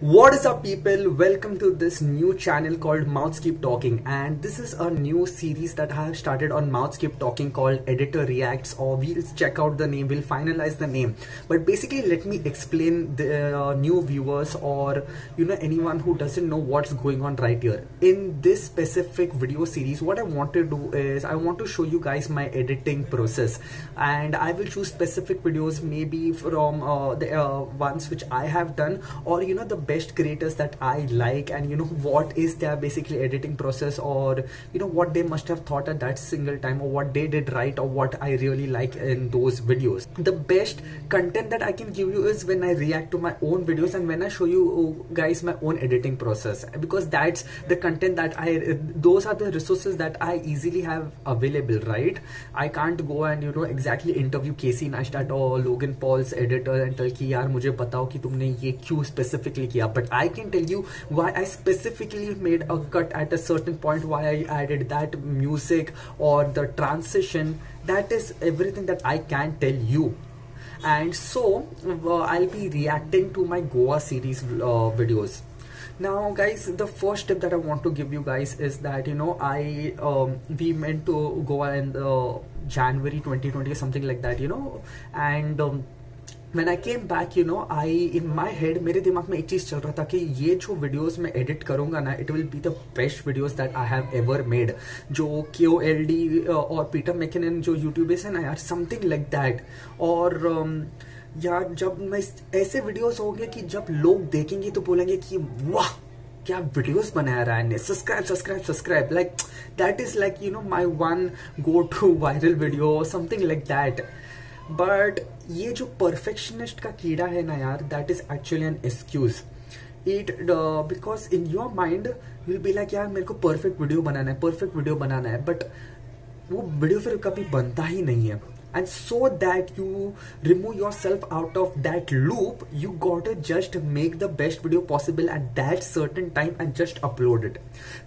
What is up people, welcome to this new channel called Mouths Keep Talking and this is a new series that I have started on Mouths Keep Talking called Editor Reacts or we'll check out the name, we'll finalize the name. But basically let me explain the uh, new viewers or you know anyone who doesn't know what's going on right here. In this specific video series what I want to do is I want to show you guys my editing process and I will choose specific videos maybe from uh, the uh, ones which I have done or you know the best creators that I like and you know what is their basically editing process or you know what they must have thought at that single time or what they did right or what I really like in those videos. The best content that I can give you is when I react to my own videos and when I show you oh, guys my own editing process because that's the content that I those are the resources that I easily have available right. I can't go and you know exactly interview Casey Neistat or Logan Paul's editor and tell ki yaar mujhe batao ki tumne ye क्यों specifically." किया but I can tell you why I specifically made a cut at a certain point why I added that music और the transition that is everything that I can tell you and so uh, I'll be reacting to my Goa series uh, videos now guys the first tip that I want to give you guys is that you know I um, we meant to Goa in the uh, January 2020 something like that you know and um, When I came back, you know, I in my head, मेरे दिमाग में एक चीज चल रहा था कि ये जो वीडियोस मैं एडिट करूंगा ना it will be the best videos that I have ever made जो क्यू एल डी और पीटर मेकिन जो यूट्यूबर्स है ना यार समथिंग लाइक दैट और um, यार जब मैं ऐसे वीडियोस होंगे कि जब लोग देखेंगे तो बोलेंगे कि वाह क्या वीडियोस बना रहा है subscribe subscribe subscribe like that is like you know my one go to viral video something like that but ये जो परफेक्शनिस्ट का कीड़ा है ना यार that is actually an excuse it because in your mind will be like यार मेरे को परफेक्ट वीडियो बनाना है परफेक्ट वीडियो बनाना है बट वो वीडियो फिर कभी बनता ही नहीं है and so that you remove yourself out of that loop you gotta just make the best video possible at that certain time and just upload it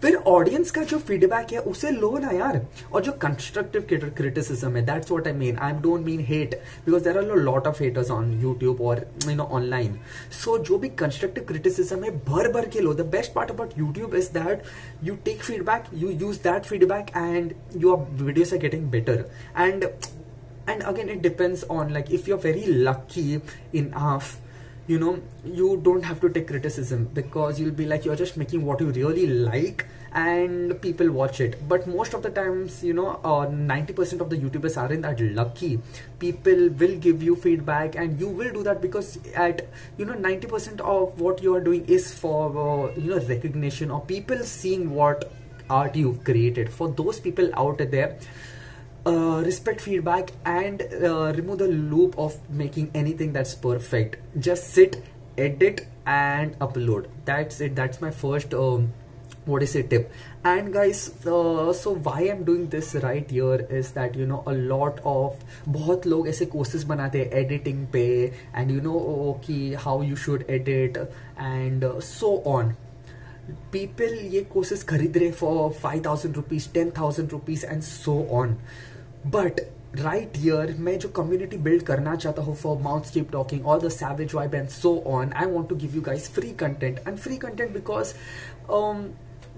फिर audience का जो feedback है उसे लो ना यार और जो constructive criticism है that's what I mean I don't mean hate because there are a lot of haters on YouTube or you know online so जो भी constructive criticism है भर भर के लो the best part about YouTube is that you take feedback you use that feedback and your videos are getting better and and again it depends on like if you're very lucky enough you know you don't have to take criticism because you'll be like you're just making what you really like and people watch it but most of the times you know 90% uh, of the youtubers aren't that lucky people will give you feedback and you will do that because at you know 90% of what you are doing is for uh, you know recognition or people seeing what art you've created for those people out there uh, respect feedback and uh, remove the loop of making anything that's perfect just sit edit and upload that's it that's my first um, what is a tip and guys uh, so why i'm doing this right here is that you know a lot of बहुत लोग ऐसे courses बनाते हैं editing पे and you know कि how you should edit and uh, so on people ये courses खरीद रहे for 5000 rupees 10000 rupees and so on but right year मैं जो कम्युनिटी बिल्ड करना चाहता हूँ for mouth talking talking all the savage vibe and so on I want to give you guys free content and free content because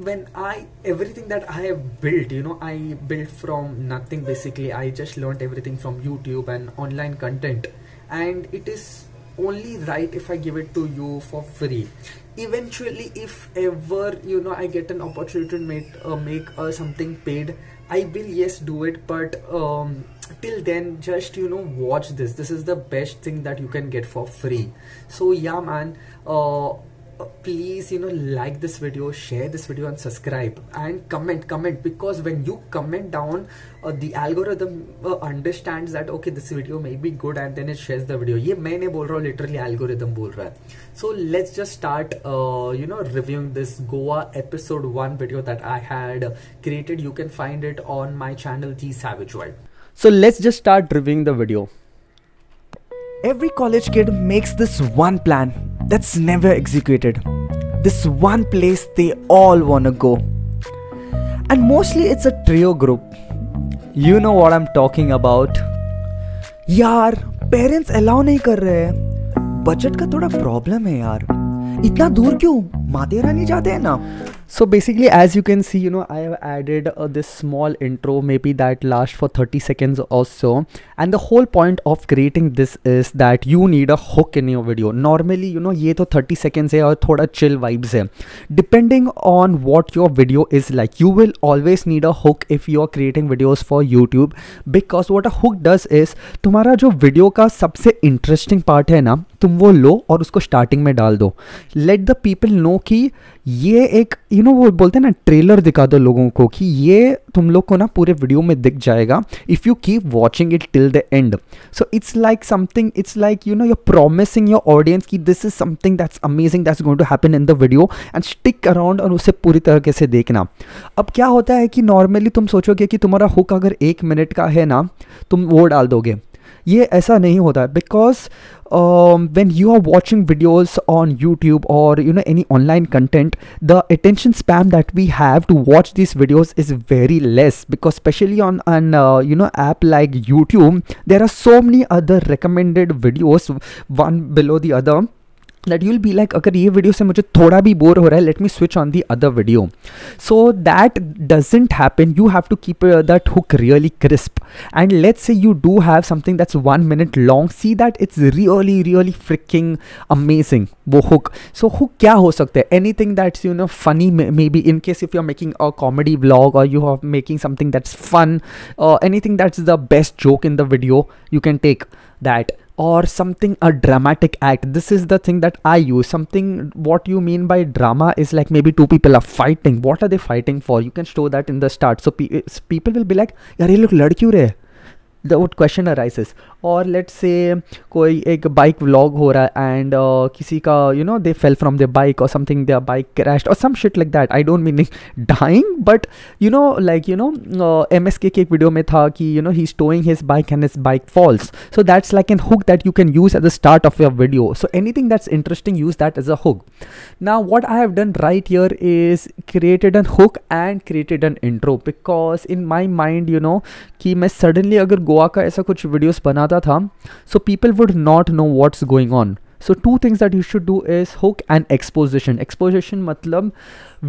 when I everything that I have built, you know, I built from nothing basically. I just learned everything from YouTube and online content, and it is only write if I give it to you for free. Eventually, if ever you know I get an opportunity to make uh, make uh, something paid, I will yes do it. But um, till then, just you know watch this. This is the best thing that you can get for free. So yeah, man. Uh, please you know like this video share this video and subscribe and comment comment because when you comment down uh, the algorithm uh, understands that okay this video may be good and then it shares the video ye main nahi bol raha literally algorithm bol raha so let's just start uh, you know reviewing this goa episode 1 video that i had created you can find it on my channel the savage world so let's just start reviewing the video every college kid makes this one plan that's never executed. This one place they all wanna go. And mostly it's a trio group. You know what I'm talking about. Yar, parents allow नहीं kar rahe. Budget ka थोड़ा problem hai yar. Itna दूर क्यों माते रानी जाते हैं ना so basically as you can see you know I have added this small intro maybe that last for thirty seconds also and the whole point of creating this is that you need a hook in your video normally you know ये तो thirty seconds है और थोड़ा chill vibes है depending on what your video is like you will always need a hook if you are creating videos for YouTube because what a hook does is तुम्हारा जो video का सबसे interesting part है ना तुम वो लो और उसको स्टार्टिंग में डाल दो लेट द पीपल नो कि ये एक यू you नो know, वो बोलते हैं ना ट्रेलर दिखा दो लोगों को कि ये तुम लोग को ना पूरे वीडियो में दिख जाएगा if you keep watching it till the end so it's like something it's like you know your promising your audience कि this is something that's amazing that's going to happen in the video and stick around और उसे पूरी तरीके से देखना अब क्या होता है कि नॉर्मली तुम सोचोगे कि तुम्हारा हुक अगर एक मिनट का है ना तुम वो डाल दोगे ये ऐसा नहीं होता because when you are watching videos on YouTube और you know any online content the attention span that we have to watch this videos is very less because specially on an you know app like YouTube there are so many other recommended videos one below the other that you'll be like अगर ये video से मुझे थोड़ा भी bore हो रहा है let me switch on the other video so that doesn't happen you have to keep that hook really crisp and let's say you do have something that's one minute long see that it's really really freaking amazing वो hook so hook क्या हो सकता है anything that's you know funny maybe in case if you are making a comedy vlog और you are making something that's fun anything that's the best joke in the video you can take that or something a dramatic act this is the thing that i use something what you mean by drama is like maybe two people are fighting what are they fighting for you can show that in the start so pe- people will be like yare log lad kyun rahe the what question arises or let's say कोई एक bike vlog हो रहा है and uh, किसी का you know they fell from their bike or something their bike crashed or some shit like that I don't mean dying but you know like you know uh, MSK के एक video में था कि you know he's towing his bike and his bike falls so that's like an hook that you can use at the start of your video so anything that's interesting use that as a hook now what I have done right here is created an hook and created an intro because in my mind you know कि मैं suddenly अगर गोवा का ऐसा कुछ videos बनाता था so people would not know what's going on so two things that you should do is hook and exposition exposition मतलब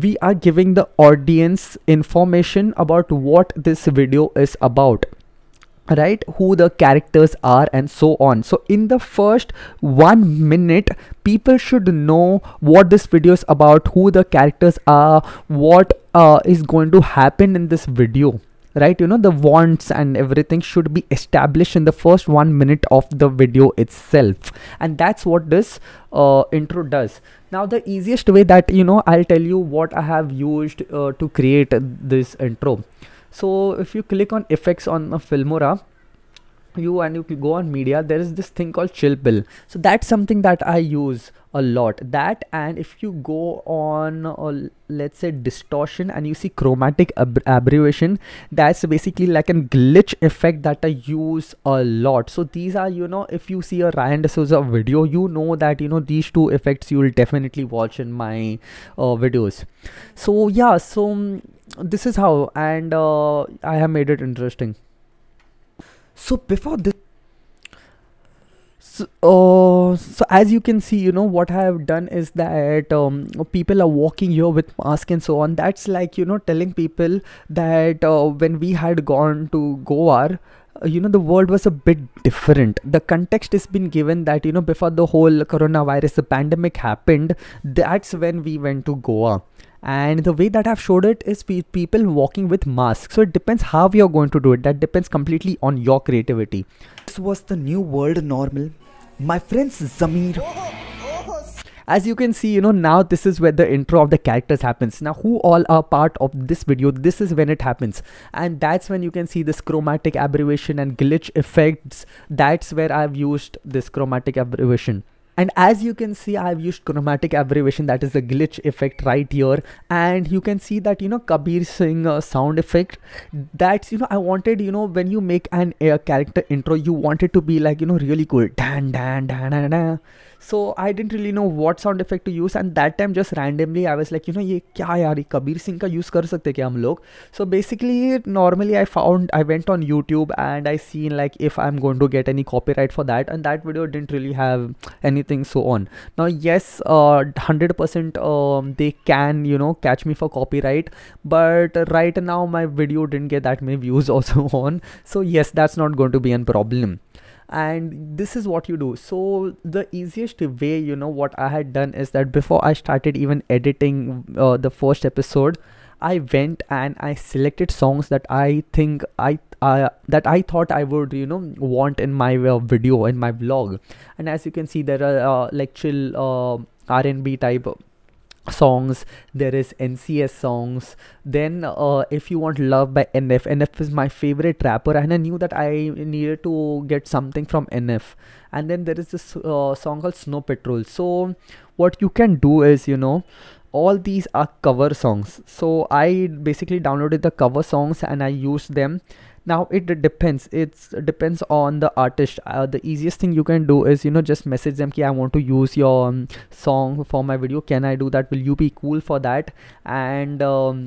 we are giving the audience information about what this video is about right who the characters are and so on so in the first one minute people should know what this video is about who the characters are what uh, is going to happen in this video right you know the wants and everything should be established in the first one minute of the video itself and that's what this uh, intro does now the easiest way that you know i'll tell you what i have used uh, to create this intro so if you click on effects on filmora you and you go on media there is this thing called chill pill so that's something that i use a lot that and if you go on uh, let's say distortion and you see chromatic ab that's basically like a glitch effect that i use a lot so these are you know if you see a ryan d'souza video you know that you know these two effects you will definitely watch in my uh, videos so yeah so um, this is how and uh, i have made it interesting so before this so, uh, so as you can see you know what i have done is that um, people are walking here with mask and so on that's like you know telling people that uh, when we had gone to goa uh, you know the world was a bit different the context has been given that you know before the whole coronavirus the pandemic happened that's when we went to goa and the way that I've showed it is pe people walking with masks. So it depends how you're going to do it. That depends completely on your creativity. This was the new world normal. My friends Zamir. As you can see, you know, now this is where the intro of the characters happens. Now, who all are part of this video, this is when it happens. And that's when you can see this chromatic aberration and glitch effects. That's where I've used this chromatic aberration. And as you can see, I've used chromatic aberration, that is the glitch effect right here. And you can see that, you know, Kabir Singh uh, sound effect. That's, you know, I wanted, you know, when you make an uh, character intro, you want it to be like, you know, really cool. Dan, dan, dan, dan, dan so I didn't really know what sound effect to use and that time just randomly I was like you know ये क्या यार कबीर सिंह का use कर सकते क्या हम लोग so basically normally I found I went on YouTube and I seen like if I'm going to get any copyright for that and that video didn't really have anything so on now yes 100% uh, um, they can you know catch me for copyright but right now my video didn't get that many views also on so yes that's not going to be an problem and this is what you do so the easiest way you know what i had done is that before i started even editing uh, the first episode i went and i selected songs that i think i uh, that i thought i would you know want in my uh, video in my vlog and as you can see there are uh, like chill uh, r&b type songs there is ncs songs then uh, if you want love by nf nf is my favorite rapper and i knew that i needed to get something from nf and then there is this uh, song called snow patrol so what you can do is you know all these are cover songs so i basically downloaded the cover songs and i used them now it depends it depends on the artist uh, the easiest thing you can do is you know just message them ki i want to use your um, song for my video can i do that will you be cool for that and um,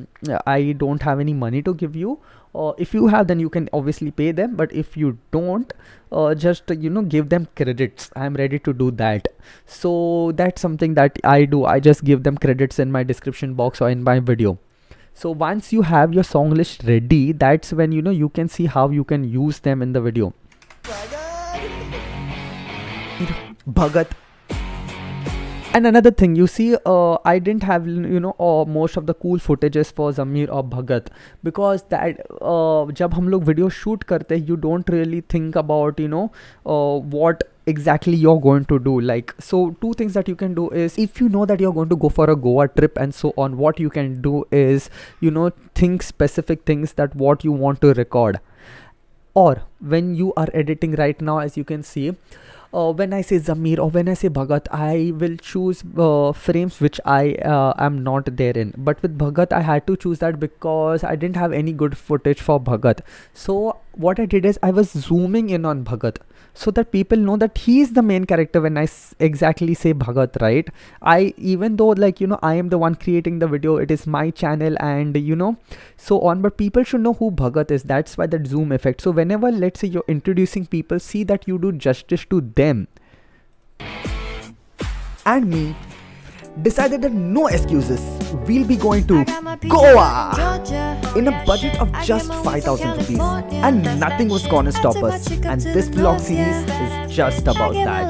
i don't have any money to give you uh, if you have then you can obviously pay them but if you don't uh, just you know give them credits i'm ready to do that so that's something that i do i just give them credits in my description box or in my video so once you have your song list ready that's when you know you can see how you can use them in the video bhagat and another thing you see uh, i didn't have you know uh, most of the cool footages for zamir or bhagat because that uh, jab hum log video shoot karte you don't really think about you know uh, what exactly you're going to do like so two things that you can do is if you know that you're going to go for a goa trip and so on what you can do is you know think specific things that what you want to record or when you are editing right now as you can see uh, when I say Zamir or when I say Bhagat, I will choose uh, frames which I uh, am not there in. But with Bhagat, I had to choose that because I didn't have any good footage for Bhagat. So what I did is I was zooming in on Bhagat so that people know that he is the main character when I exactly say Bhagat, right? I, even though like, you know, I am the one creating the video, it is my channel and you know, so on, but people should know who Bhagat is. That's why that zoom effect. So whenever, let's say you're introducing people, see that you do justice to them. And me decided that no excuses we'll be going to Goa in a budget of just 5000 rupees and nothing was gonna stop us and this vlog series is just about that.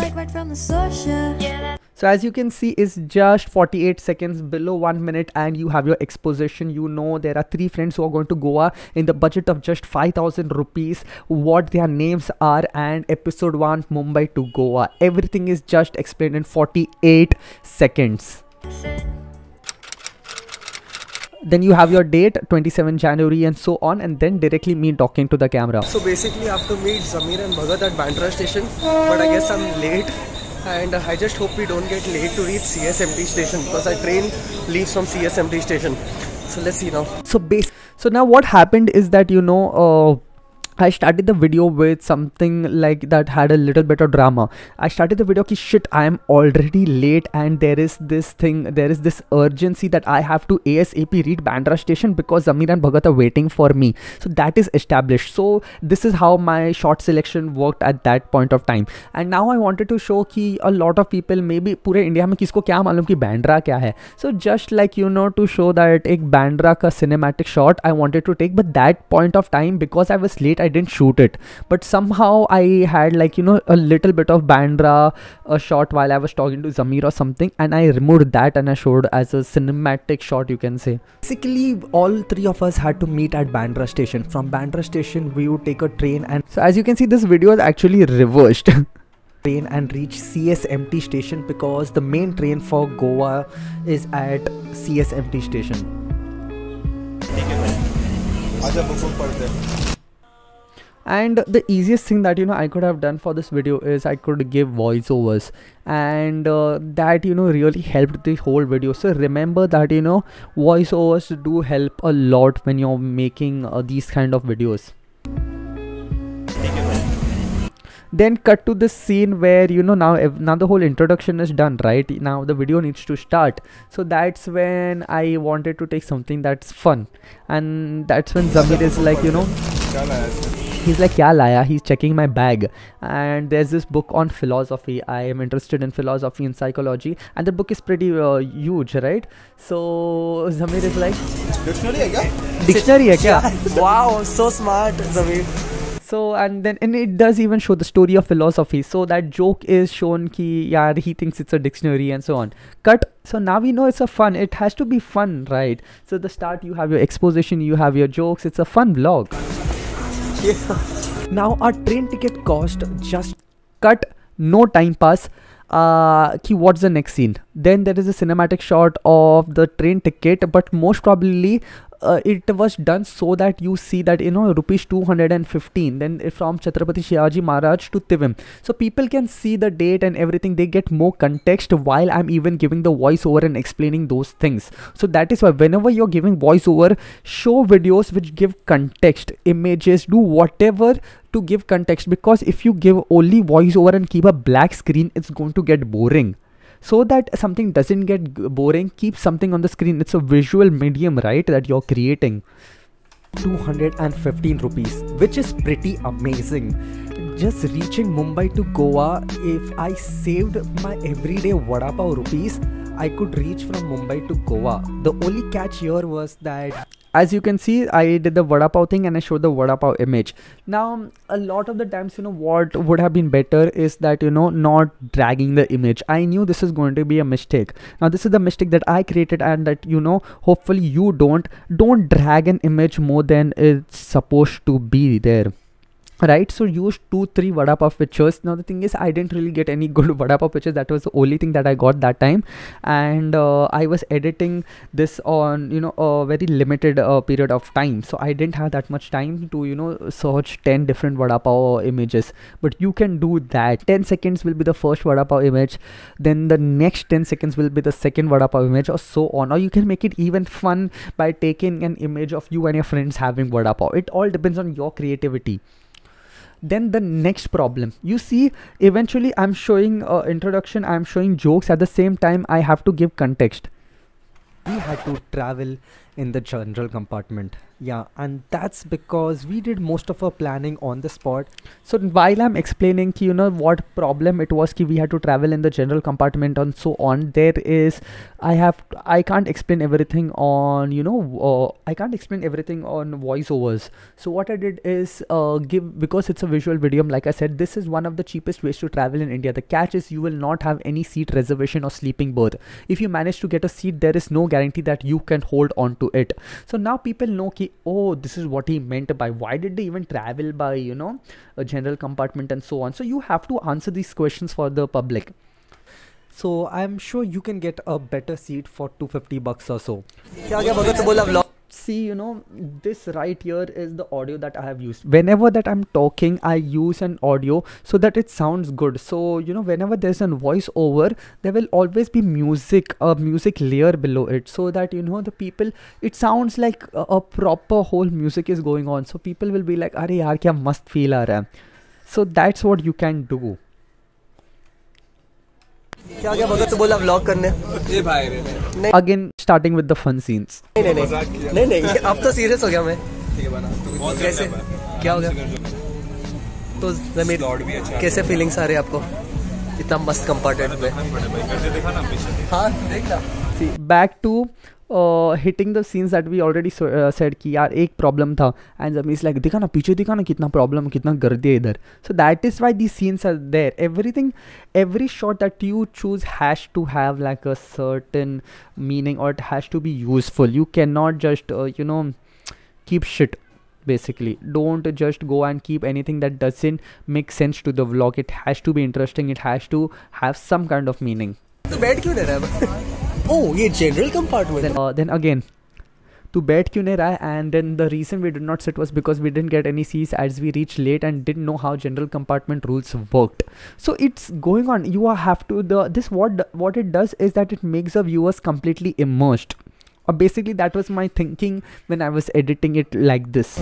So as you can see is just 48 seconds below 1 minute and you have your exposition you know there are 3 friends who are going to Goa in the budget of just 5000 rupees what their names are and episode 1 Mumbai to Goa everything is just explained in 48 seconds then you have your date 27 January and so on and then directly me talking to the camera. So basically I have to meet Zamir and Bhagat at Bandra station but I guess I'm late and I just hope we don't get late to reach CSMT station because our train leaves from CSMT station. So let's see now. So base. So now what happened is that you know uh, I started the video with something like that had a little bit of drama. I started the video ki shit I am already late and there is this thing there is this urgency that I have to ASAP reach Bandra station because Zamir and Bhagat are waiting for me. So that is established. So this is how my shot selection worked at that point of time. And now I wanted to show that a lot of people maybe पूरे India, में किसको क्या मालूम कि Bandra क्या So just like you know, to show that that Bandra Bandra का cinematic shot I wanted to take but that point of time because I was I didn't shoot it, but somehow I had like you know a little bit of Bandra a shot while I was talking to Zamir or something, and I removed that and I showed as a cinematic shot you can say. Basically, all three of us had to meet at Bandra station. From Bandra station, we would take a train, and so as you can see, this video is actually reversed. train and reach CSMT station because the main train for Goa is at CSMT station. आजा and the easiest thing that you know i could have done for this video is i could give voiceovers and uh, that you know really helped the whole video so remember that you know voiceovers do help a lot when you're making uh, these kind of videos then cut to the scene where you know now now the whole introduction is done right now the video needs to start so that's when i wanted to take something that's fun and that's when zamir is like you know he's like yeah laya he's checking my bag and there's this book on philosophy i am interested in philosophy and psychology and the book is pretty uh, huge right so zamir is like dictionary hai kya dictionary yeah? wow so smart zamir so and then and it does even show the story of philosophy so that joke is shown ki yeah he thinks it's a dictionary and so on cut so now we know it's a fun it has to be fun right so the start you have your exposition you have your jokes it's a fun vlog now our train ticket cost just cut no time pass uh key what's the next scene then there is a cinematic shot of the train ticket but most probably uh, it was done so that you see that you know rupees 215 then from Chhatrapati Shivaji Maharaj to Tivim so people can see the date and everything they get more context while I'm even giving the voiceover and explaining those things so that is why whenever you're giving voiceover show videos which give context images do whatever to give context because if you give only voiceover and keep a black screen it's going to get boring so that something doesn't get boring keep something on the screen it's a visual medium right that you're creating 215 rupees which is pretty amazing just reaching mumbai to goa if i saved my everyday vada pav rupees i could reach from mumbai to goa the only catch here was that as you can see i did the vada pav thing and i showed the vada pav image now a lot of the times you know what would have been better is that you know not dragging the image i knew this is going to be a mistake now this is the mistake that i created and that you know hopefully you don't don't drag an image more than it's supposed to be there right so use two three vada pav pictures now the thing is i didn't really get any good vada pav pictures that was the only thing that i got that time and uh, i was editing this on you know a very limited uh, period of time so i didn't have that much time to you know search 10 different vada pav images but you can do that 10 seconds will be the first vada pav image then the next 10 seconds will be the second vada pav image or so on or you can make it even fun by taking an image of you and your friends having vada pav it all depends on your creativity then the next problem you see eventually i'm showing uh, introduction i'm showing jokes at the same time i have to give context we had to travel in the general compartment yeah, and that's because we did most of our planning on the spot. So while I'm explaining, ki, you know what problem it was, ki we had to travel in the general compartment and so on. There is, I have, I can't explain everything on, you know, uh, I can't explain everything on voiceovers. So what I did is uh, give because it's a visual video, Like I said, this is one of the cheapest ways to travel in India. The catch is you will not have any seat reservation or sleeping berth. If you manage to get a seat, there is no guarantee that you can hold on to it. So now people know ki oh this is what he meant by why did they even travel by you know a general compartment and so on so you have to answer these questions for the public so i'm sure you can get a better seat for 250 bucks or so see you know this right here is the audio that i have used whenever that i'm talking i use an audio so that it sounds good so you know whenever there's a voice over there will always be music a music layer below it so that you know the people it sounds like a, a proper whole music is going on so people will be like are yaar kya must feel aa so that's what you can do क्या क्या भगत तो बोला vlog करने ये भाई नहीं again starting with the fun scenes नहीं नहीं नहीं नहीं नहीं अब तो सीरियस हो गया मैं कैसे क्या हो गया तो जमीन अच्छा कैसे फीलिंग्स आ रही आपको इतना मस्त कंपार्टमेंट में हाँ देख रहा back to hitting the scenes that we already said कि यार एक प्रॉब्लम था एंड जब इस लाइक दिखा ना पीछे दिखा ना कितना प्रॉब्लम कितना गर्दी है इधर so that is why the scenes are there everything every shot that you choose has to have like a certain meaning और it has to be useful you can not just you know keep shit basically don't just go and keep anything that doesn't make sense to the vlog it has to be interesting it has to have some kind of meaning तो बैठ क्यों दे रहा है oh ये general compartment then, uh, then again to bed. क्यों नहीं रहा and then the reason we did not sit was because we didn't get any seats as we reached late and didn't know how general compartment rules worked so it's going on you have to the this what what it does is that it makes the viewers completely immersed uh, basically that was my thinking when I was editing it like this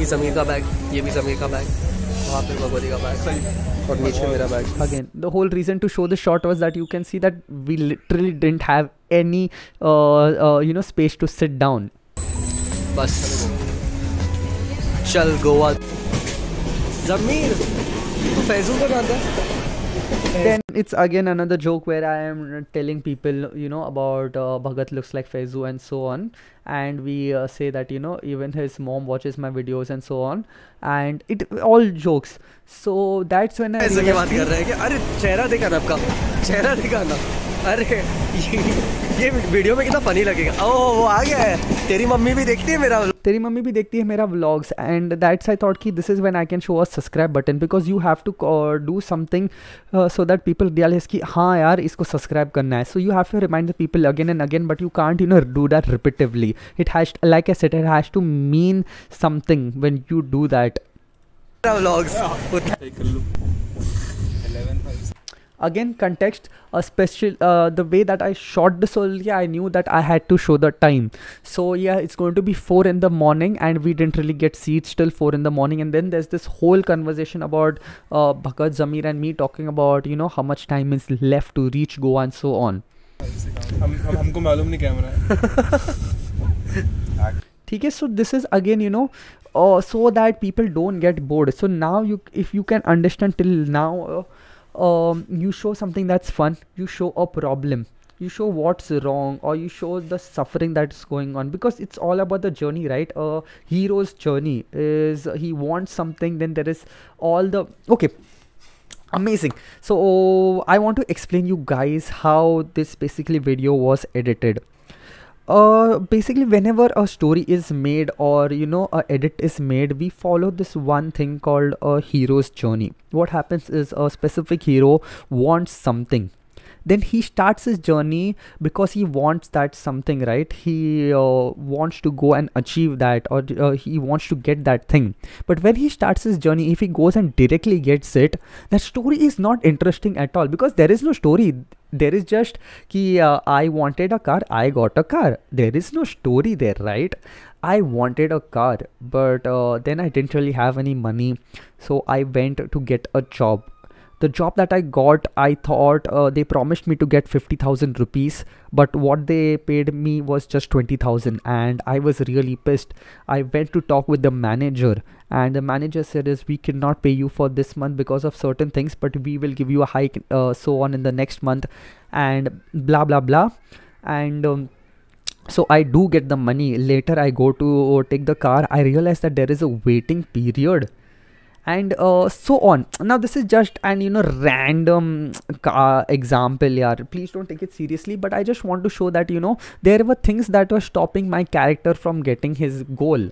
ये समीर का bag ये भी समीर का और नीचे मेरा bag again the whole reason to show the shot was that you can see that we literally didn't have any you know space to sit down बस चल गोवा जमीर तू फैजू का जानता है then it's again another joke where I am telling people, you know, about uh, Bhagat looks like Faizu and so on. and we uh, say that you know even his mom watches my videos and so on and it all jokes so that's when I ऐसे की बात कर रहा है कि अरे चेहरा देखा ना आपका चेहरा देखा ना अरे ये, ये वीडियो में कितना फनी लगेगा ओ वो आ गया है तेरी मम्मी भी देखती है मेरा तेरी मम्मी भी देखती है मेरा vlogs and that's I thought कि this is when I can show a subscribe button because you have to do something so that people realise कि हाँ यार इसको सब्सक्राइब करना है so you have to remind the people again and again but you can't you know do that repetitively it has to like i said it has to mean something when you do that again context a special uh, the way that i shot this earlier, i knew that i had to show the time so yeah it's going to be 4 in the morning and we didn't really get seats till 4 in the morning and then there's this whole conversation about uh, bhagat zamir and me talking about you know how much time is left to reach goa and so on ठीक है so this is again you know so that people don't get bored so now you if you can understand till now you show something that's fun you show a problem you show what's wrong or you show the suffering that's going on because it's all about the journey right a uh, hero's journey is he wants something then there is all the okay amazing so i want to explain you guys how this basically video was edited uh, basically whenever a story is made or you know a edit is made we follow this one thing called a hero's journey what happens is a specific hero wants something then he starts his journey because he wants that something right he uh, wants to go and achieve that or uh, he wants to get that thing but when he starts his journey if he goes and directly gets it that story is not interesting at all because there is no story there is just ki uh, i wanted a car i got a car there is no story there right i wanted a car but uh, then i didn't really have any money so i went to get a job the job that I got, I thought uh, they promised me to get 50,000 rupees, but what they paid me was just 20,000, and I was really pissed. I went to talk with the manager, and the manager said, "Is we cannot pay you for this month because of certain things, but we will give you a hike, uh, so on in the next month, and blah blah blah." And um, so i do get the money later i go to take the car i realize that there is a waiting period and uh, so on now this is just an you know random uh, example yeah please don't take it seriously but i just want to show that you know there were things that were stopping my character from getting his goal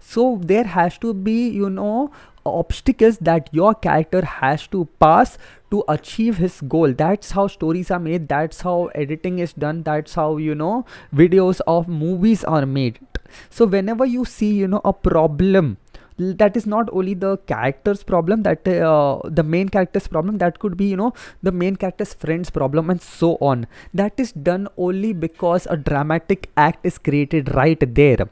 so there has to be you know obstacles that your character has to pass to achieve his goal that's how stories are made that's how editing is done that's how you know videos of movies are made so whenever you see you know a problem that is not only the character's problem that uh, the main character's problem that could be you know the main character's friend's problem and so on that is done only because a dramatic act is created right there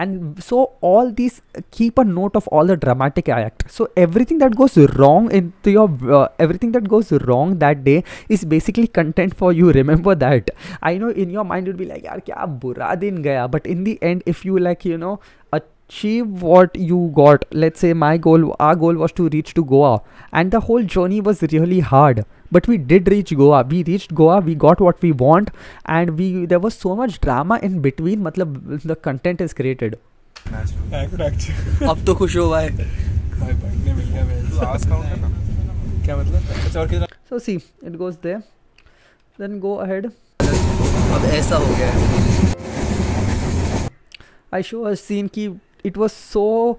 and so all these uh, keep a note of all the dramatic act so everything that goes wrong in your uh, everything that goes wrong that day is basically content for you remember that i know in your mind you'd be like yaar kya bura din gaya but in the end if you like you know achieve what you got let's say my goal our goal was to reach to goa and the whole journey was really hard but we did reach goa we reached goa we got what we want and we there was so much drama in between matlab the content is created अब तो खुश हो भाई भाई भागने मिल गया मैं तो आज क्या मतलब so see it goes there then go ahead अब ऐसा हो गया आई शो अ सीन की it was so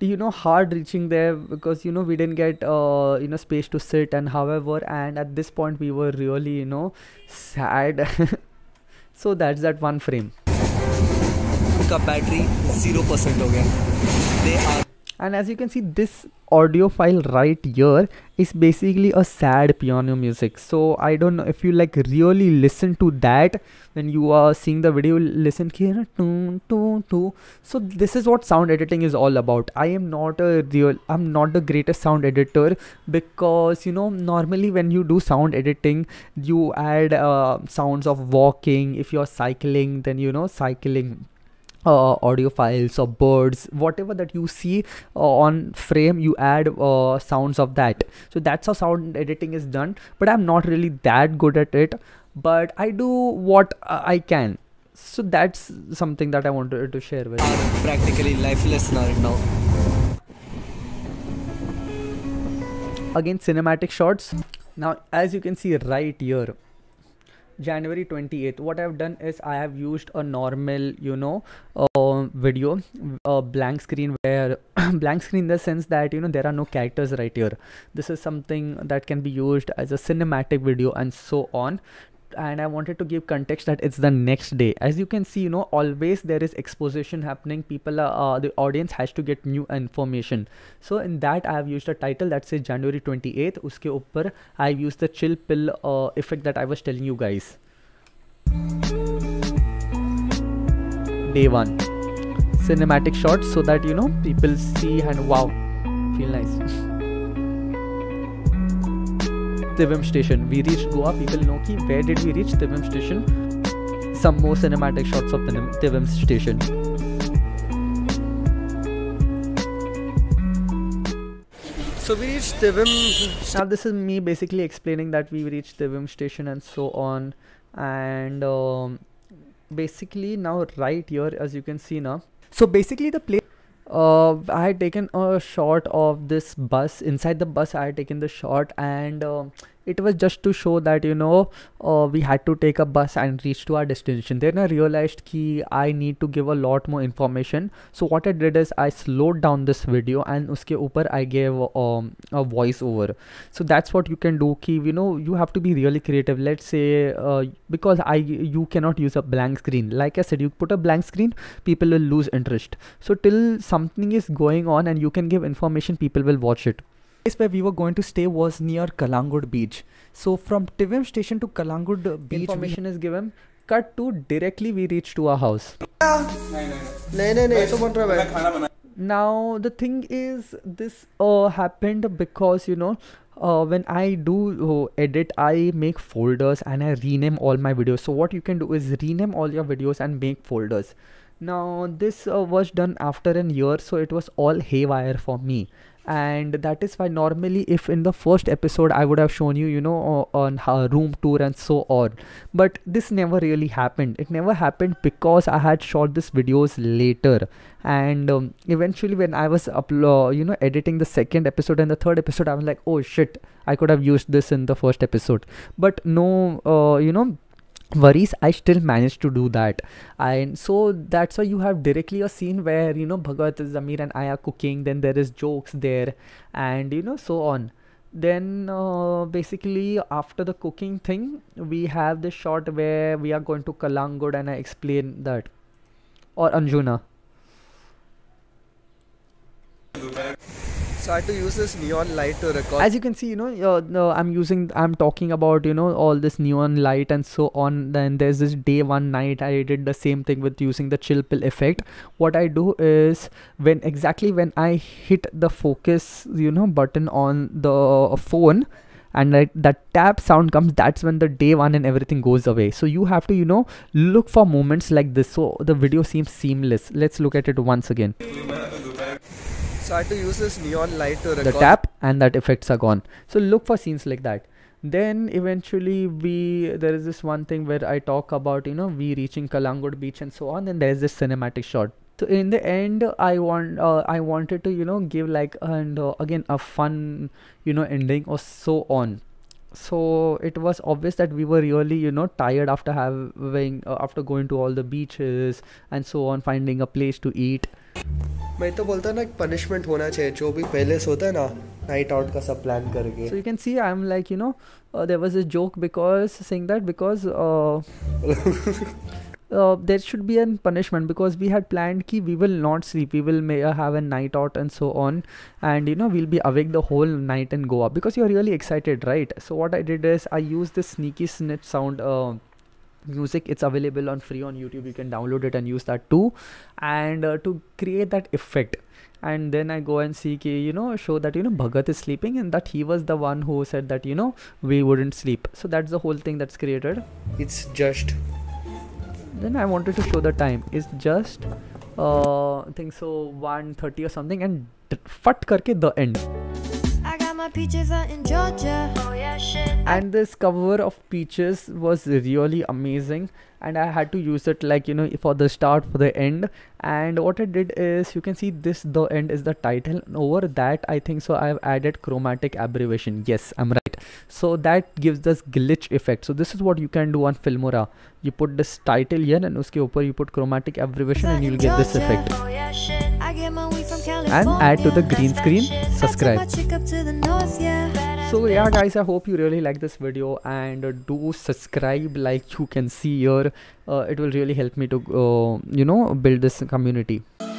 you know hard reaching there because you know we didn't get uh, you know space to sit and however and at this point we were really you know sad so that's that one frame उनका battery zero percent. हो and as you can see this audio file right here is basically a sad piano music so i don't know if you like really listen to that when you are seeing the video listen here so this is what sound editing is all about i am not a real i'm not the greatest sound editor because you know normally when you do sound editing you add uh, sounds of walking if you're cycling then you know cycling uh, audio files or birds whatever that you see uh, on frame you add uh, sounds of that so that's how sound editing is done but i'm not really that good at it but i do what uh, i can so that's something that i wanted to share with you practically lifeless right now again cinematic shots now as you can see right here January 28th what I've done is I have used a normal you know uh, video a blank screen where blank screen in the sense that you know there are no characters right here this is something that can be used as a cinematic video and so on and i wanted to give context that it's the next day as you can see you know always there is exposition happening people are uh, the audience has to get new information so in that i have used a title that says january 28th uske upar i have used the chill pill uh, effect that i was telling you guys day one cinematic shots so that you know people see and wow feel nice Tivim station. We reached Goa. People know ki where did we reach Tivim station? Some more cinematic shots of Tivim station. So we reached Tivim. Now this is me basically explaining that we reached Tivim station and so on, and um, basically now right here as you can see now. So basically the place uh, I had taken a shot of this bus. Inside the bus, I had taken the shot, and uh, it was just to show that you know uh, we had to take a bus and reach to our destination then i realized ki i need to give a lot more information so what i did is i slowed down this video and uske upar i gave um, a voice over so that's what you can do ki you know you have to be really creative let's say uh, because i you cannot use a blank screen like i said you put a blank screen people will lose interest so till something is going on and you can give information people will watch it place where we were going to stay was near Kalangod beach. So from Tivim station to Kalangod beach information is given. Cut to directly we reach to our house. Now the thing is this uh, happened because you know uh, when I do uh, edit I make folders and I rename all my videos. So what you can do is rename all your videos and make folders now this uh, was done after a year so it was all haywire for me and that is why normally if in the first episode i would have shown you you know on her uh, room tour and so on but this never really happened it never happened because i had shot these videos later and um, eventually when i was upload uh, you know editing the second episode and the third episode i was like oh shit i could have used this in the first episode but no uh, you know worries i still managed to do that and so that's why you have directly a scene where you know bhagat zamir and i are cooking then there is jokes there and you know so on then uh, basically after the cooking thing we have the shot where we are going to kalangod and i explain that or anjuna so I had to use this neon light to record. As you can see, you know, uh, no, I'm using, I'm talking about, you know, all this neon light and so on. Then there's this day one night I did the same thing with using the chill pill effect. What I do is when exactly when I hit the focus, you know, button on the phone and that tap sound comes that's when the day one and everything goes away so you have to you know look for moments like this so the video seems seamless let's look at it once again so I had to use this neon light to record. The tap and that effects are gone. So look for scenes like that. Then eventually we there is this one thing where I talk about you know we reaching Kalangod beach and so on. Then there is this cinematic shot. So in the end, I want uh, I wanted to you know give like and uh, again a fun you know ending or so on so it was obvious that we were really you know tired after having uh, after going to all the beaches and so on finding a place to eat मैं तो बोलता ना punishment होना चाहिए जो भी पहले सोता है ना नाइट आउट का सब प्लान करके so you can see I am like you know there was a joke because saying that because uh, there should be a punishment because we had planned ki we will not sleep we will may, uh, have a night out and so on and you know we'll be awake the whole night and go up because you're really excited right so what i did is i used this sneaky snitch sound uh, music it's available on free on youtube you can download it and use that too and uh, to create that effect and then i go and see ki, you know show that you know bhagat is sleeping and that he was the one who said that you know we wouldn't sleep so that's the whole thing that's created it's just then I wanted to show the time It's just uh, I think so 1:30 or something and fat karke the end peaches in Georgia. Oh yeah, shit. And this cover of peaches was really amazing, and I had to use it like you know for the start for the end. And what I did is you can see this the end is the title. And over that, I think so. I've added chromatic abbreviation. Yes, I'm right so that gives this glitch effect so this is what you can do on filmora you put this title here and uske upar you put chromatic aberration and you'll get this effect oh and add to the green screen subscribe so yeah guys i hope you really like this video and do subscribe like you can see here uh, it will really help me to uh, you know build this community